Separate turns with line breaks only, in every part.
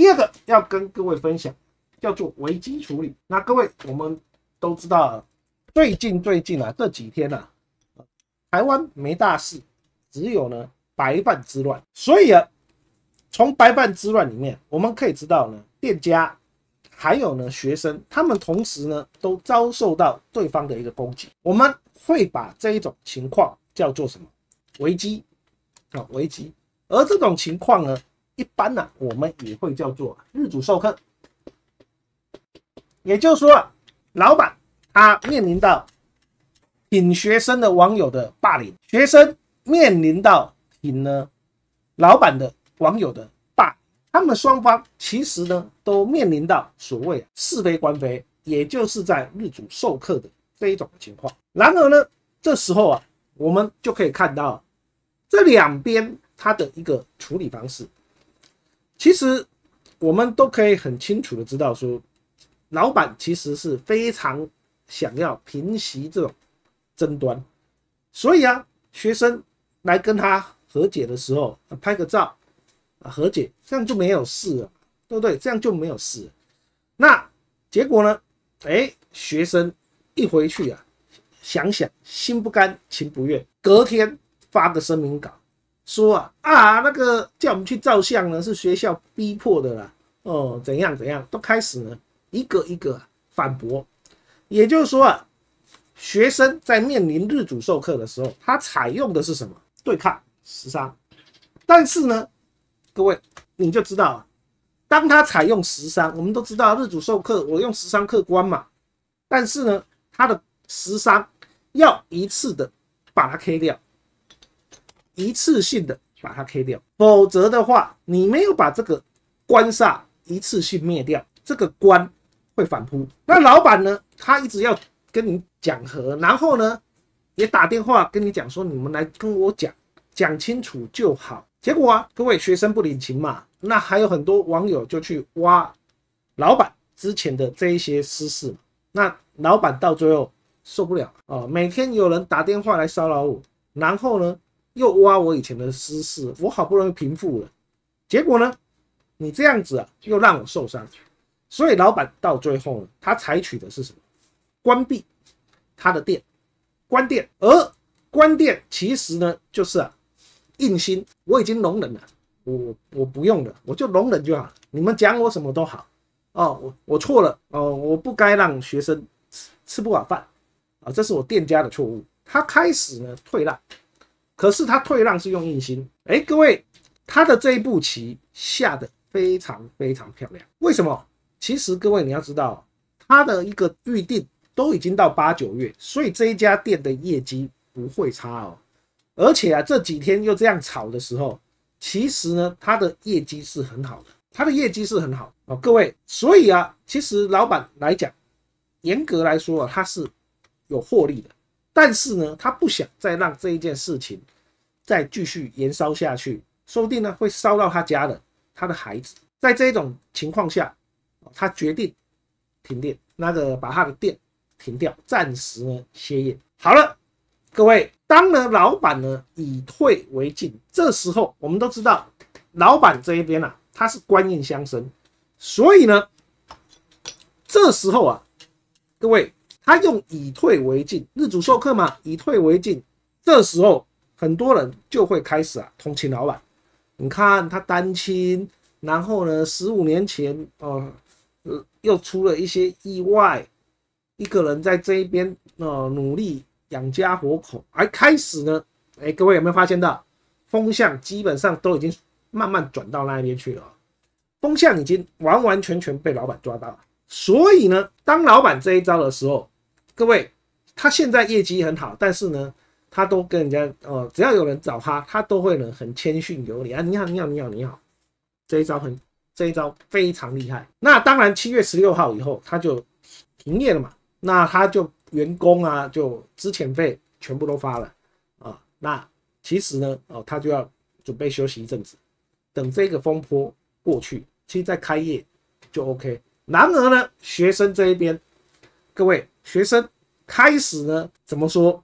第二个要跟各位分享，叫做危机处理。那各位，我们都知道，最近最近啊，这几天呢，台湾没大事，只有呢白饭之乱。所以啊，从白饭之乱里面，我们可以知道呢，店家还有呢学生，他们同时呢都遭受到对方的一个攻击。我们会把这一种情况叫做什么？危机啊，危机。而这种情况呢？一般呢，我们也会叫做日主授课。也就是说，老板他面临到引学生的网友的霸凌，学生面临到引呢老板的网友的霸，他们双方其实呢都面临到所谓是非官非，也就是在日主授课的这一种情况。然而呢，这时候啊，我们就可以看到这两边它的一个处理方式。其实我们都可以很清楚的知道，说老板其实是非常想要平息这种争端，所以啊，学生来跟他和解的时候，拍个照，和解，这样就没有事了，对不对？这样就没有事。那结果呢？哎，学生一回去啊，想想心不甘情不愿，隔天发个声明稿。说啊啊，那个叫我们去照相呢，是学校逼迫的啦。哦，怎样怎样，都开始呢，一个一个反驳。也就是说啊，学生在面临日主授课的时候，他采用的是什么？对抗十三。但是呢，各位你就知道，当他采用十三，我们都知道日主授课，我用十三客观嘛。但是呢，他的十三要一次的把它 K 掉。一次性的把它 K 掉，否则的话，你没有把这个官煞一次性灭掉，这个官会反扑。那老板呢，他一直要跟你讲和，然后呢，也打电话跟你讲说，你们来跟我讲讲清楚就好。结果啊，各位学生不领情嘛，那还有很多网友就去挖老板之前的这一些私事，那老板到最后受不了啊，每天有人打电话来骚扰我，然后呢。又挖我以前的私事，我好不容易平复了，结果呢，你这样子啊，又让我受伤。所以老板到最后，他采取的是什么？关闭他的店，关店。而关店其实呢，就是啊，硬心，我已经容忍了，我我不用了，我就容忍就好。你们讲我什么都好，哦，我我错了，哦，我不该让学生吃吃不饱饭，啊，这是我店家的错误。他开始呢，退让。可是他退让是用硬心，哎，各位，他的这一步棋下的非常非常漂亮。为什么？其实各位你要知道，他的一个预定都已经到八九月，所以这一家店的业绩不会差哦。而且啊，这几天又这样炒的时候，其实呢，他的业绩是很好的，他的业绩是很好哦，各位。所以啊，其实老板来讲，严格来说啊，他是有获利的。但是呢，他不想再让这一件事情再继续延烧下去，说不定呢会烧到他家的他的孩子。在这种情况下，他决定停电，那个把他的电停掉，暂时呢歇业。好了，各位，当呢老板呢，以退为进。这时候我们都知道，老板这一边呢，他是官运相生，所以呢，这时候啊，各位。他用以退为进，日主授课嘛，以退为进，这时候很多人就会开始啊同情老板。你看他单亲，然后呢，十五年前哦，又出了一些意外，一个人在这一边呃努力养家活口，而开始呢，哎，各位有没有发现到风向基本上都已经慢慢转到那一边去了，风向已经完完全全被老板抓到了。所以呢，当老板这一招的时候。各位，他现在业绩很好，但是呢，他都跟人家哦，只要有人找他，他都会呢很谦逊有礼啊，你好，你好，你好，你好，这一招很，这一招非常厉害。那当然，七月十六号以后他就停业了嘛，那他就员工啊就之前费全部都发了啊，那其实呢哦，他就要准备休息一阵子，等这个风波过去，其实再开业就 OK。然而呢，学生这一边，各位。学生开始呢，怎么说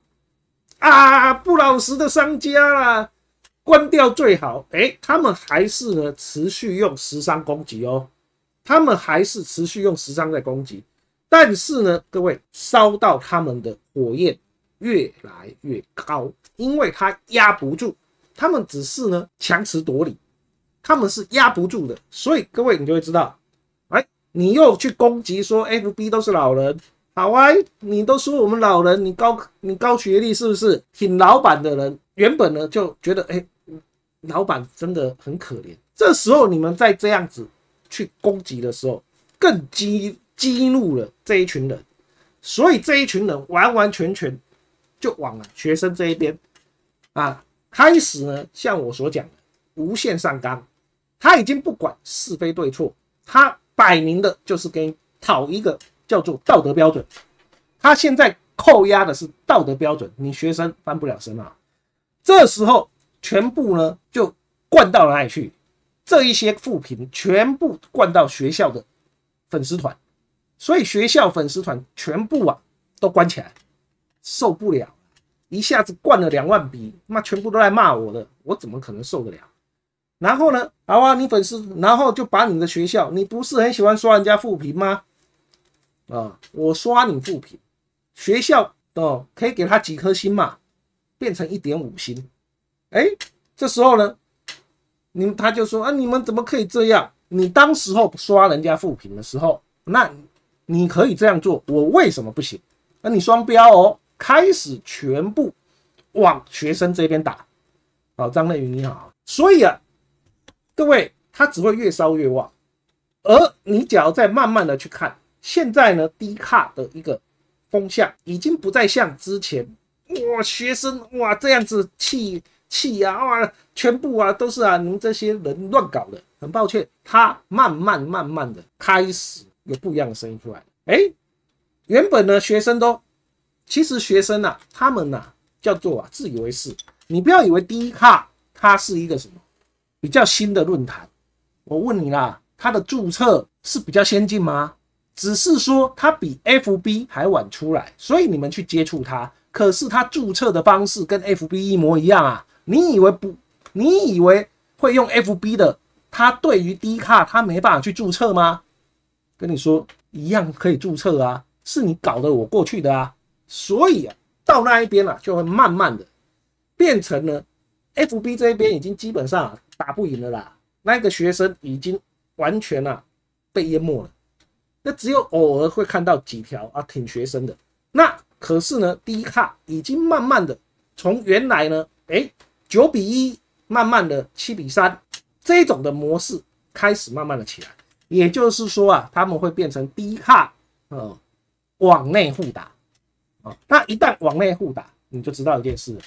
啊？不老实的商家啦，关掉最好。哎，他们还是呢，持续用十三攻击哦。他们还是持续用十三在攻击，但是呢，各位烧到他们的火焰越来越高，因为他压不住，他们只是呢强词夺理，他们是压不住的。所以各位，你就会知道，哎，你又去攻击说 FB 都是老人。好啊！你都说我们老人，你高你高学历是不是？挺老板的人原本呢就觉得，哎，老板真的很可怜。这时候你们再这样子去攻击的时候，更激激怒了这一群人，所以这一群人完完全全就往了学生这一边啊！开始呢，像我所讲的，无限上纲，他已经不管是非对错，他摆明的就是给讨一个。叫做道德标准，他现在扣押的是道德标准，你学生翻不了身啊。这时候全部呢就灌到哪里去？这一些负评全部灌到学校的粉丝团，所以学校粉丝团全部啊都关起来，受不了，一下子灌了两万笔，妈，全部都来骂我的，我怎么可能受得了？然后呢，好啊，你粉丝，然后就把你的学校，你不是很喜欢刷人家负评吗？啊，我刷你副品，学校哦，可以给他几颗星嘛，变成一点五星。哎，这时候呢，你他就说啊，你们怎么可以这样？你当时候刷人家副品的时候，那你可以这样做，我为什么不行？那你双标哦，开始全部往学生这边打。好，张雷云你好。所以啊，各位，他只会越烧越旺，而你只要再慢慢的去看。现在呢，低卡的一个风向已经不再像之前哇，学生哇这样子气气啊，哇全部啊都是啊，你们这些人乱搞的，很抱歉。他慢慢慢慢的开始有不一样的声音出来。哎，原本呢，学生都其实学生呐，他们呐叫做啊自以为是。你不要以为低卡它是一个什么比较新的论坛，我问你啦，它的注册是比较先进吗？只是说它比 F B 还晚出来，所以你们去接触它。可是它注册的方式跟 F B 一模一样啊！你以为不？你以为会用 F B 的？它对于低卡它没办法去注册吗？跟你说一样可以注册啊！是你搞的我过去的啊！所以啊，到那一边了就会慢慢的变成了 F B 这一边已经基本上打不赢了啦。那个学生已经完全啊被淹没了。那只有偶尔会看到几条啊，挺学生的。那可是呢，低卡已经慢慢的从原来呢，哎，九比一慢慢的七比三这种的模式开始慢慢的起来。也就是说啊，他们会变成低卡，嗯，往内互打啊。那一旦往内互打，你就知道一件事，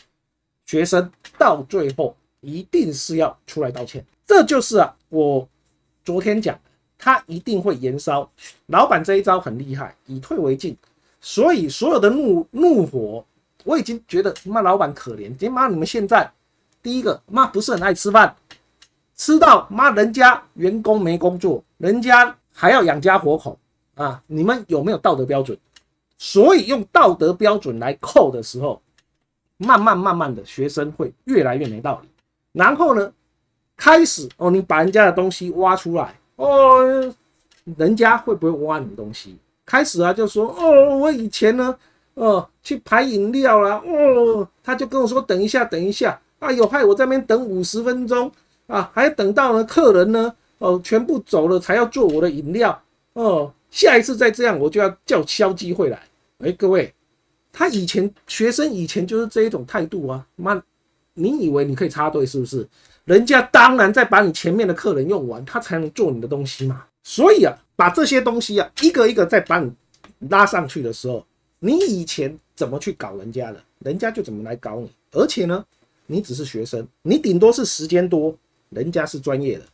学生到最后一定是要出来道歉。这就是啊，我昨天讲。他一定会延烧，老板这一招很厉害，以退为进。所以所有的怒怒火，我已经觉得妈老板可怜。爹妈，你们现在第一个妈不是很爱吃饭，吃到妈人家员工没工作，人家还要养家活口啊！你们有没有道德标准？所以用道德标准来扣的时候，慢慢慢慢的学生会越来越没道理。然后呢，开始哦，你把人家的东西挖出来。哦，人家会不会挖你东西？开始啊，就说哦，我以前呢，呃，去排饮料啦，哦，他就跟我说，等一下，等一下，啊，有派我在那边等五十分钟啊，还要等到呢客人呢，哦，全部走了才要做我的饮料，哦，下一次再这样，我就要叫消机会来。哎，各位，他以前学生以前就是这一种态度啊，妈，你以为你可以插队是不是？人家当然在把你前面的客人用完，他才能做你的东西嘛。所以啊，把这些东西啊，一个一个再把你拉上去的时候，你以前怎么去搞人家的，人家就怎么来搞你。而且呢，你只是学生，你顶多是时间多，人家是专业的，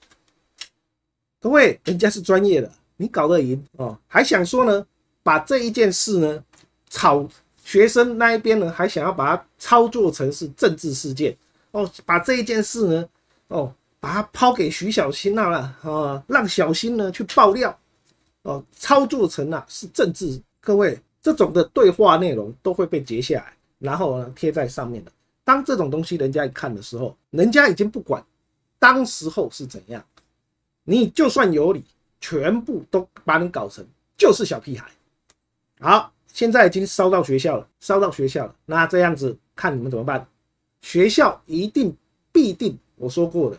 各位，人家是专业的，你搞得赢哦，还想说呢，把这一件事呢，炒学生那一边呢，还想要把它操作成是政治事件哦，把这一件事呢。哦，把它抛给徐小新那了，啊，让小新呢去爆料，哦，操作成了是政治，各位这种的对话内容都会被截下来，然后呢贴在上面的。当这种东西人家一看的时候，人家已经不管当时候是怎样，你就算有理，全部都把你搞成就是小屁孩。好，现在已经烧到学校了，烧到学校了，那这样子看你们怎么办？学校一定必定。我说过了，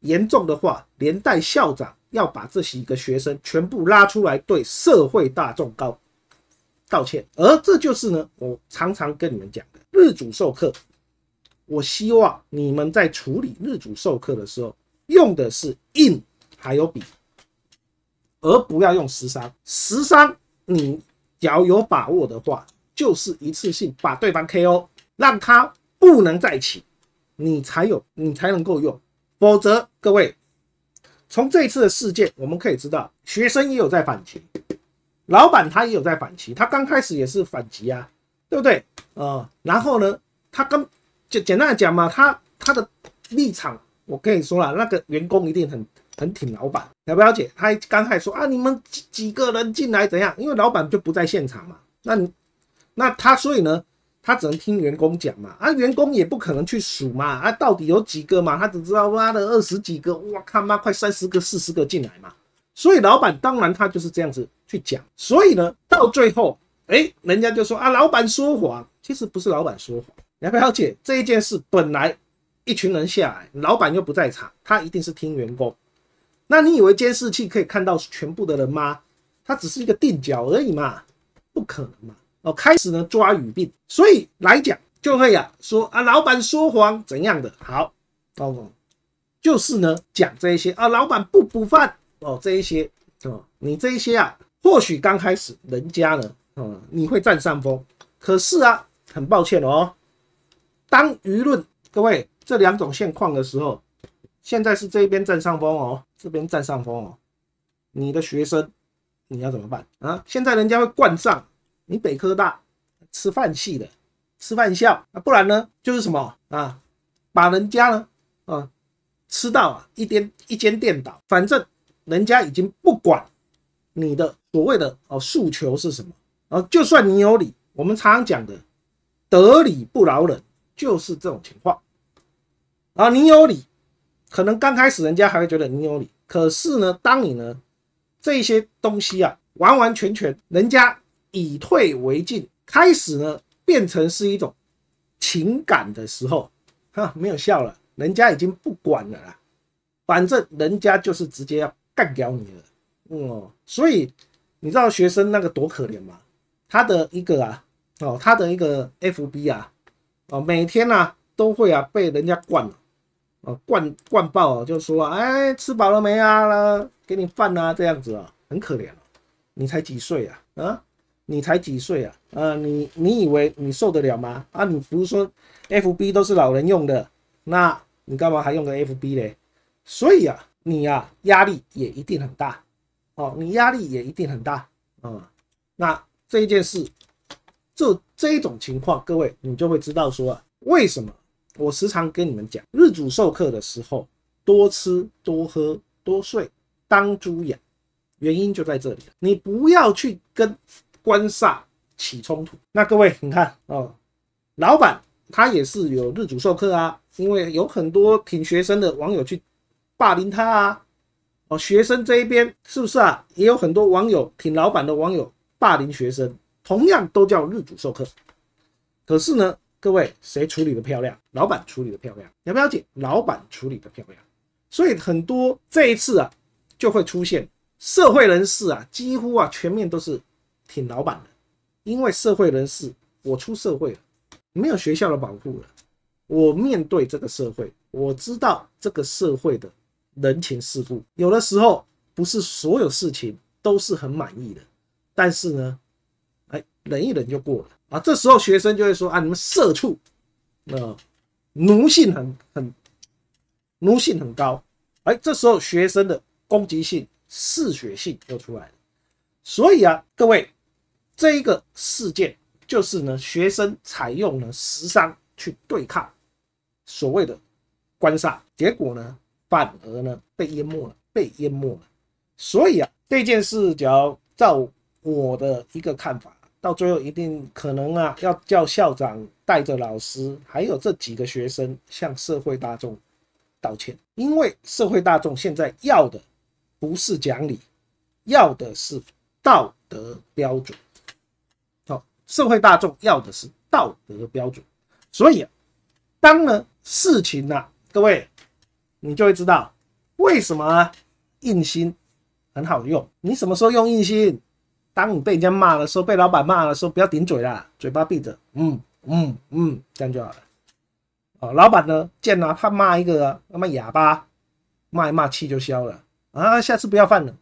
严重的话，连带校长要把这几个学生全部拉出来，对社会大众告道歉。而这就是呢，我常常跟你们讲的日主授课。我希望你们在处理日主授课的时候，用的是硬还有比，而不要用十三。十三你要有把握的话，就是一次性把对方 KO，让他不能再起。你才有，你才能够用，否则各位，从这一次的事件，我们可以知道，学生也有在反击，老板他也有在反击，他刚开始也是反击啊，对不对？啊，然后呢，他跟简简单的讲嘛，他他的立场，我跟你说了，那个员工一定很很挺老板，了不了解？他刚还说啊，你们几几个人进来怎样？因为老板就不在现场嘛，那你那他所以呢？他只能听员工讲嘛，啊，员工也不可能去数嘛，啊，到底有几个嘛？他只知道挖了二十几个，哇，他妈，快三十个、四十个进来嘛。所以老板当然他就是这样子去讲，所以呢，到最后，哎，人家就说啊，老板说谎，其实不是老板说谎。你要不要了解这一件事？本来一群人下来，老板又不在场，他一定是听员工。那你以为监视器可以看到全部的人吗？他只是一个垫脚而已嘛，不可能嘛。哦，开始呢抓语病，所以来讲就会啊说啊老板说谎怎样的好哦，就是呢讲这一些啊老板不补饭哦这一些哦，你这一些啊或许刚开始人家呢嗯，你会占上风，可是啊很抱歉哦，当舆论各位这两种现况的时候，现在是这一边占上风哦，这边占上风哦，你的学生你要怎么办啊？现在人家会惯上你北科大吃饭系的，吃饭校啊，不然呢就是什么啊，把人家呢啊吃到啊一颠一间店倒，反正人家已经不管你的所谓的哦诉求是什么，啊，就算你有理，我们常常讲的得理不饶人就是这种情况，啊。你有理，可能刚开始人家还会觉得你有理，可是呢，当你呢这些东西啊完完全全人家。以退为进，开始呢变成是一种情感的时候，哈，没有笑了，人家已经不管了啦，反正人家就是直接要干掉你了，哦，所以你知道学生那个多可怜吗？他的一个啊，哦，他的一个 FB 啊，哦，每天呢都会啊被人家灌了，哦，灌灌爆，就说，哎，吃饱了没啊？了，给你饭啊，这样子啊，很可怜了，你才几岁啊？啊？你才几岁啊？呃，你你以为你受得了吗？啊，你不是说 F B 都是老人用的，那你干嘛还用个 F B 嘞？所以啊，你啊，压力也一定很大哦，你压力也一定很大啊。那这一件事，这这种情况，各位你就会知道说为什么我时常跟你们讲日主授课的时候多吃多喝多睡当猪养，原因就在这里你不要去跟。官煞起冲突，那各位你看哦，老板他也是有日主授课啊，因为有很多挺学生的网友去霸凌他啊，哦，学生这一边是不是啊？也有很多网友挺老板的网友霸凌学生，同样都叫日主授课，可是呢，各位谁处理的漂亮？老板处理的漂亮，了不了解？老板处理的漂亮，所以很多这一次啊，就会出现社会人士啊，几乎啊全面都是。挺老板的，因为社会人士，我出社会了，没有学校的保护了，我面对这个社会，我知道这个社会的人情世故，有的时候不是所有事情都是很满意的，但是呢，哎，忍一忍就过了啊。这时候学生就会说啊，你们社畜，呃，奴性很很，奴性很高，哎，这时候学生的攻击性、嗜血性就出来了。所以啊，各位，这一个事件就是呢，学生采用了实伤去对抗所谓的官杀，结果呢，反而呢被淹没了，被淹没了。所以啊，这件事只要照我的一个看法，到最后一定可能啊，要叫校长带着老师还有这几个学生向社会大众道歉，因为社会大众现在要的不是讲理，要的是。道德标准，好，社会大众要的是道德标准，所以啊，当呢事情呢，各位，你就会知道为什么印心很好用。你什么时候用印心？当你被人家骂的时候，被老板骂的时候，不要顶嘴啦，嘴巴闭着，嗯嗯嗯，这样就好了。哦，老板呢，见了他骂一个，那么哑巴，骂一骂气就消了啊，下次不要犯了。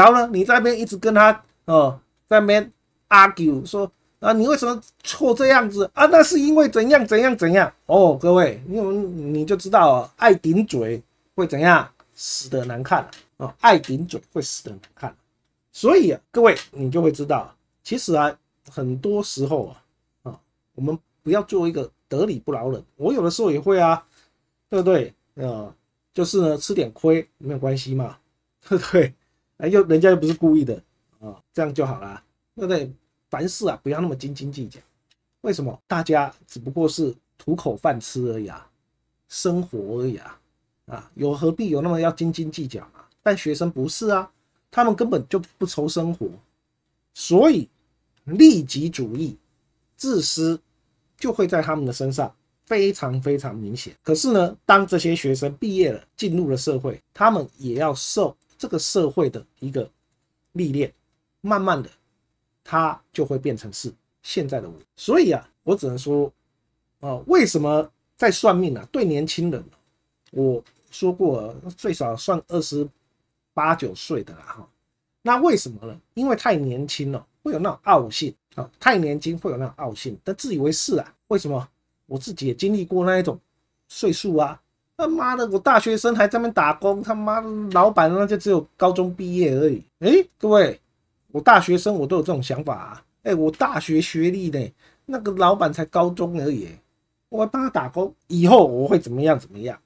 如呢，你在那边一直跟他哦，在那边 argue 说啊，你为什么错这样子啊？那是因为怎样怎样怎样哦，各位，你为你就知道爱顶嘴会怎样，死的难看啊！爱顶嘴会死的难看，所以啊，各位你就会知道，其实啊，很多时候啊啊，我们不要做一个得理不饶人。我有的时候也会啊，对不对？啊，就是呢，吃点亏没有关系嘛，对不对？哎，又人家又不是故意的啊，这样就好啦。对不对，凡事啊不要那么斤斤计较。为什么？大家只不过是图口饭吃而已啊，生活而已啊。啊，有何必有那么要斤斤计较啊？但学生不是啊，他们根本就不愁生活，所以利己主义、自私就会在他们的身上非常非常明显。可是呢，当这些学生毕业了，进入了社会，他们也要受。这个社会的一个历练，慢慢的，他就会变成是现在的我。所以啊，我只能说，啊，为什么在算命啊？对年轻人，我说过最少算二十八九岁的啦哈。那为什么呢？因为太年轻了，会有那种傲性啊，太年轻会有那种傲性，但自以为是啊。为什么？我自己也经历过那一种岁数啊。他妈的，我大学生还在外面打工，他妈的，老板那就只有高中毕业而已。哎，各位，我大学生我都有这种想法。啊。哎，我大学学历呢，那个老板才高中而已。我帮他打工，以后我会怎么样怎么样？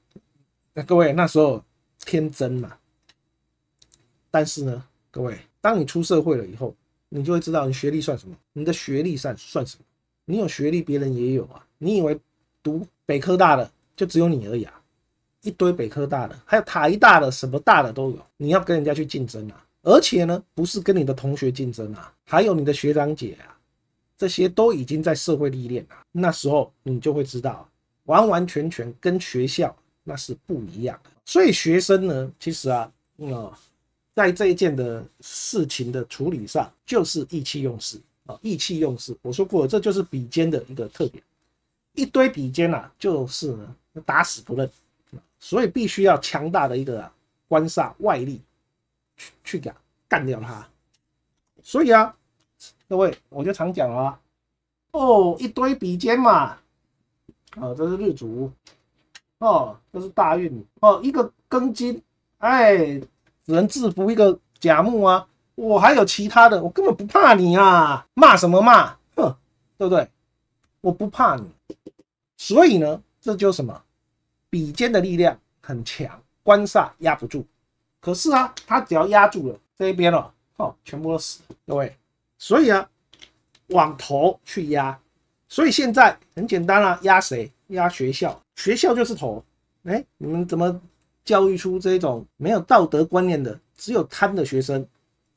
那各位那时候天真嘛。但是呢，各位，当你出社会了以后，你就会知道你学历算什么，你的学历算算什么？你有学历，别人也有啊。你以为读北科大的就只有你而已啊？一堆北科大的，还有台大的，什么大的都有。你要跟人家去竞争啊，而且呢，不是跟你的同学竞争啊，还有你的学长姐啊，这些都已经在社会历练了。那时候你就会知道，完完全全跟学校那是不一样的。所以学生呢，其实啊，啊，在这一件的事情的处理上，就是意气用事啊，意气用事。我说过，这就是比肩的一个特点。一堆比肩啊，就是打死不认。所以必须要强大的一个官煞外力去去干干掉他。所以啊，各位，我就常讲啊，哦，一堆比肩嘛，哦，这是日主，哦，这是大运，哦，一个庚金，哎，能制服一个甲木啊，我还有其他的，我根本不怕你啊，骂什么骂，哼，对不对？我不怕你，所以呢，这就什么？笔尖的力量很强，官煞压不住。可是啊，他只要压住了这一边了，哦，全部都死，各位。所以啊，往头去压。所以现在很简单啊，压谁？压学校。学校就是头。哎，你们怎么教育出这种没有道德观念的、只有贪的学生？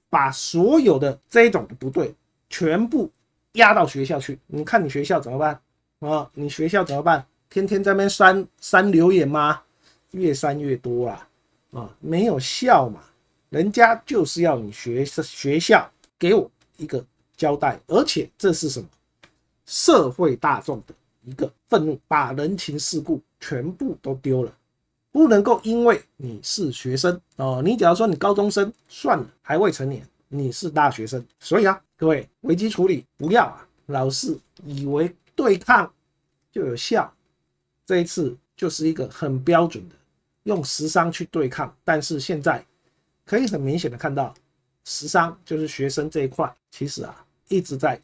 把所有的这种不对，全部压到学校去。你看你学校怎么办？啊，你学校怎么办？天天在那边删删留言吗？越删越多了啊！没有效嘛？人家就是要你学生学校给我一个交代，而且这是什么社会大众的一个愤怒，把人情世故全部都丢了。不能够因为你是学生哦，你假如说你高中生算了，还未成年，你是大学生，所以啊，各位危机处理不要啊，老是以为对抗就有效。这一次就是一个很标准的用十商去对抗，但是现在可以很明显的看到，十商就是学生这一块，其实啊一直在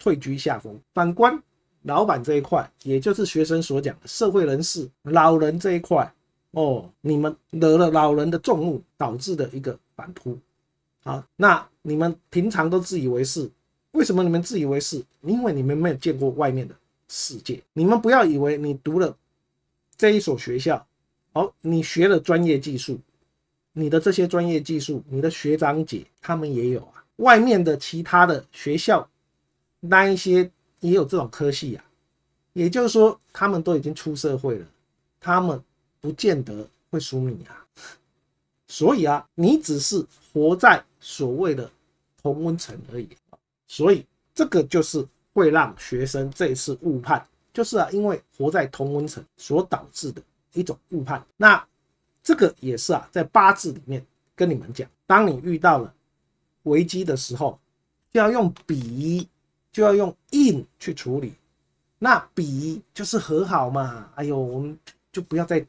退居下风。反观老板这一块，也就是学生所讲的社会人士、老人这一块，哦，你们惹了老人的众怒，导致的一个反扑。好，那你们平常都自以为是，为什么你们自以为是？因为你们没有见过外面的。世界，你们不要以为你读了这一所学校，哦，你学了专业技术，你的这些专业技术，你的学长姐他们也有啊。外面的其他的学校那一些也有这种科系啊。也就是说，他们都已经出社会了，他们不见得会输你啊。所以啊，你只是活在所谓的同温层而已所以这个就是。会让学生这一次误判，就是啊，因为活在同温层所导致的一种误判。那这个也是啊，在八字里面跟你们讲，当你遇到了危机的时候，就要用比，就要用印去处理。那比就是和好嘛，哎呦，我们就不要再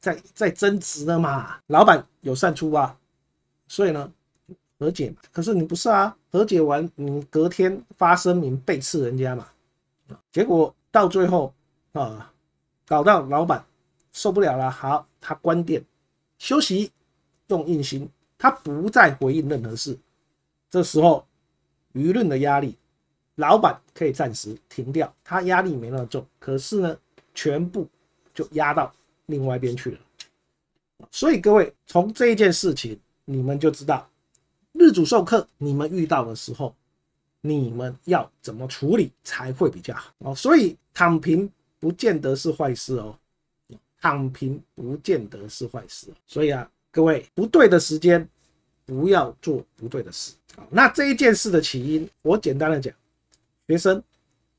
再再争执了嘛。老板有善出啊，所以呢。和解可是你不是啊！和解完，你隔天发声明背刺人家嘛？结果到最后啊，搞到老板受不了了，好，他关店休息，用硬心，他不再回应任何事。这时候舆论的压力，老板可以暂时停掉，他压力没那么重。可是呢，全部就压到另外一边去了。所以各位，从这一件事情，你们就知道。日主授课，你们遇到的时候，你们要怎么处理才会比较好？哦，所以躺平不见得是坏事哦，躺平不见得是坏事。所以啊，各位不对的时间不要做不对的事啊。那这一件事的起因，我简单的讲，学生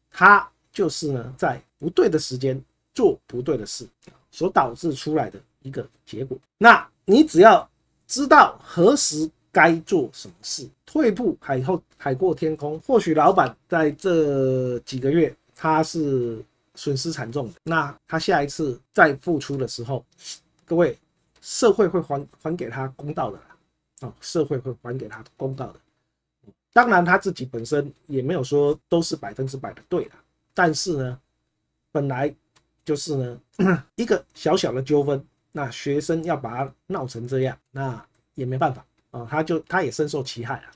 他就是呢在不对的时间做不对的事所导致出来的一个结果。那你只要知道何时。该做什么事？退步海后海阔天空。或许老板在这几个月他是损失惨重的，那他下一次再付出的时候，各位社会会还还给他公道的啊！社会会还给他公道的。当然他自己本身也没有说都是百分之百的对的，但是呢，本来就是呢 一个小小的纠纷，那学生要把他闹成这样，那也没办法。啊，他就他也深受其害啊。